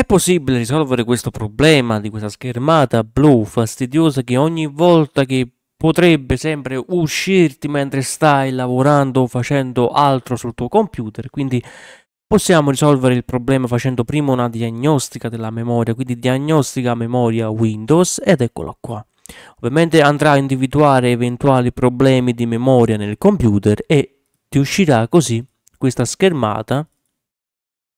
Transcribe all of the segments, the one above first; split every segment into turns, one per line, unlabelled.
È possibile risolvere questo problema di questa schermata blu fastidiosa che ogni volta che potrebbe sempre uscirti mentre stai lavorando o facendo altro sul tuo computer, quindi possiamo risolvere il problema facendo prima una diagnostica della memoria, quindi diagnostica memoria Windows ed eccola qua. Ovviamente andrà a individuare eventuali problemi di memoria nel computer e ti uscirà così questa schermata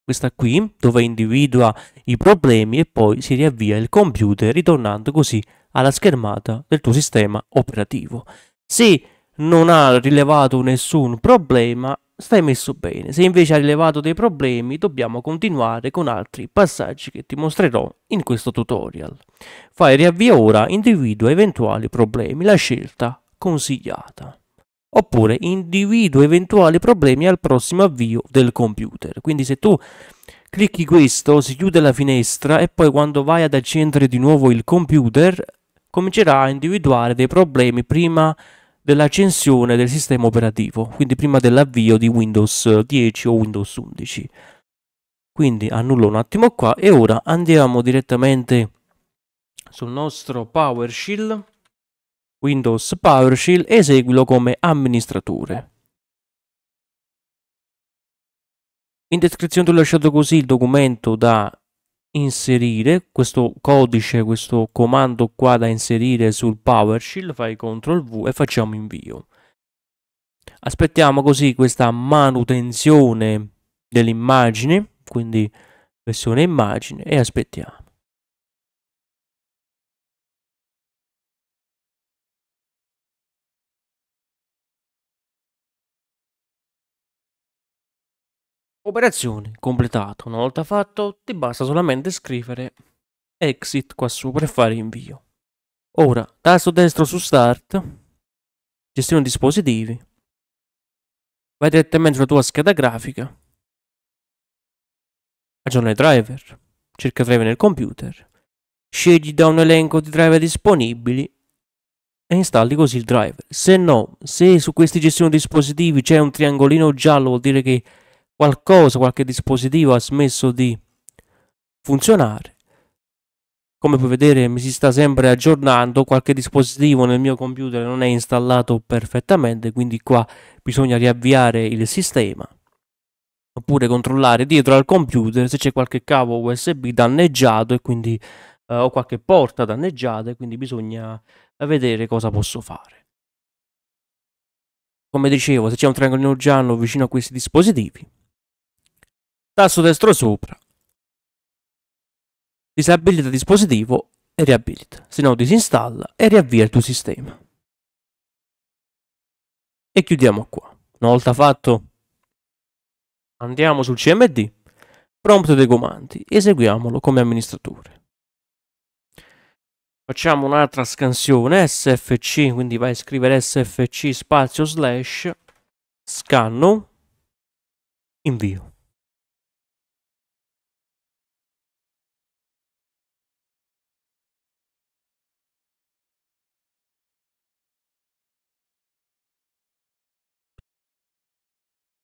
questa qui, dove individua i problemi e poi si riavvia il computer ritornando così alla schermata del tuo sistema operativo. Se non ha rilevato nessun problema, stai messo bene. Se invece ha rilevato dei problemi, dobbiamo continuare con altri passaggi che ti mostrerò in questo tutorial. Fai riavvia ora, individua eventuali problemi, la scelta consigliata oppure individuo eventuali problemi al prossimo avvio del computer. Quindi se tu clicchi questo si chiude la finestra e poi quando vai ad accendere di nuovo il computer comincerà a individuare dei problemi prima dell'accensione del sistema operativo, quindi prima dell'avvio di Windows 10 o Windows 11. Quindi annullo un attimo qua e ora andiamo direttamente sul nostro PowerShell
Windows PowerShell, eseguilo come amministratore. In descrizione ti ho lasciato così il documento da
inserire, questo codice, questo comando qua da inserire sul PowerShell, fai CTRL V e facciamo invio. Aspettiamo così
questa manutenzione dell'immagine, quindi versione
immagine e aspettiamo. Operazione completata. Una volta fatto, ti basta
solamente scrivere exit qua su per fare invio. Ora, tasto destro su start, gestione dispositivi, vai direttamente sulla tua scheda grafica, aggiorna i driver,
cerca driver nel computer, scegli da un elenco di driver disponibili e installi così il driver. Se no, se su questi gestione dispositivi c'è un triangolino giallo vuol dire che qualcosa, qualche dispositivo ha smesso di funzionare. Come puoi vedere mi si sta sempre aggiornando, qualche dispositivo nel mio computer non è installato perfettamente, quindi qua bisogna riavviare il sistema. Oppure controllare dietro al computer se c'è qualche cavo USB danneggiato e quindi eh, o qualche porta danneggiata e quindi bisogna
vedere cosa posso fare come dicevo, se c'è un triangolino giallo vicino a questi dispositivi, tasto destro sopra, disabilita dispositivo e riabilita, se no disinstalla e riavvia il tuo sistema. E chiudiamo qua. Una volta fatto, andiamo sul CMD, prompt dei comandi,
eseguiamolo come amministratore. Facciamo un'altra scansione,
sfc, quindi vai a scrivere sfc spazio slash, scanno,
invio.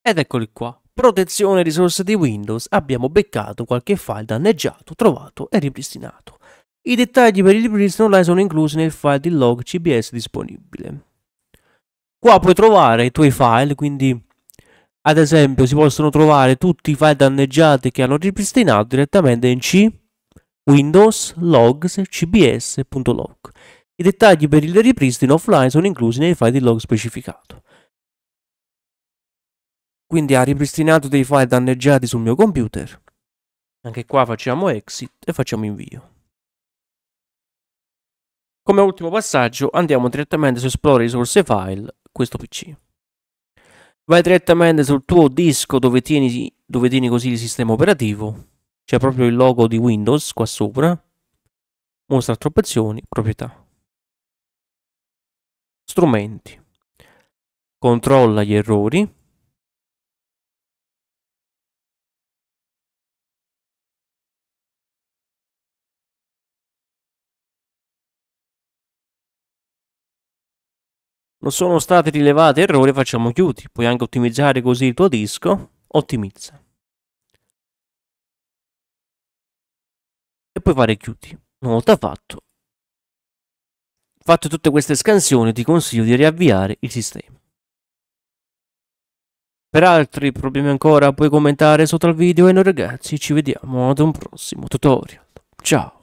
Ed eccoli qua. Protezione risorse di Windows, abbiamo beccato qualche file
danneggiato, trovato e ripristinato. I dettagli per il ripristino online sono inclusi nel file di log CBS disponibile. Qua puoi trovare i tuoi file, quindi ad esempio si possono trovare tutti i file danneggiati che hanno ripristinato direttamente in C, Windows, Logs, CBS.log. I dettagli per il ripristino offline sono inclusi nei file di log specificato
quindi ha ripristinato dei file danneggiati sul mio computer. Anche qua facciamo exit e facciamo invio. Come ultimo passaggio
andiamo direttamente su Esplora risorse file, questo PC. Vai direttamente sul tuo disco dove tieni, dove tieni così il sistema operativo. C'è proprio il logo
di Windows qua sopra. Mostra altre opzioni, proprietà.
Strumenti. Controlla gli errori non sono stati rilevati errori, facciamo chiudi. Puoi anche ottimizzare così il tuo disco. Ottimizza. E puoi fare chiudi. Una volta fatto, fatte
tutte queste scansioni, ti consiglio di riavviare il sistema. Per altri problemi ancora puoi commentare sotto al video e noi ragazzi ci vediamo ad un prossimo tutorial. Ciao!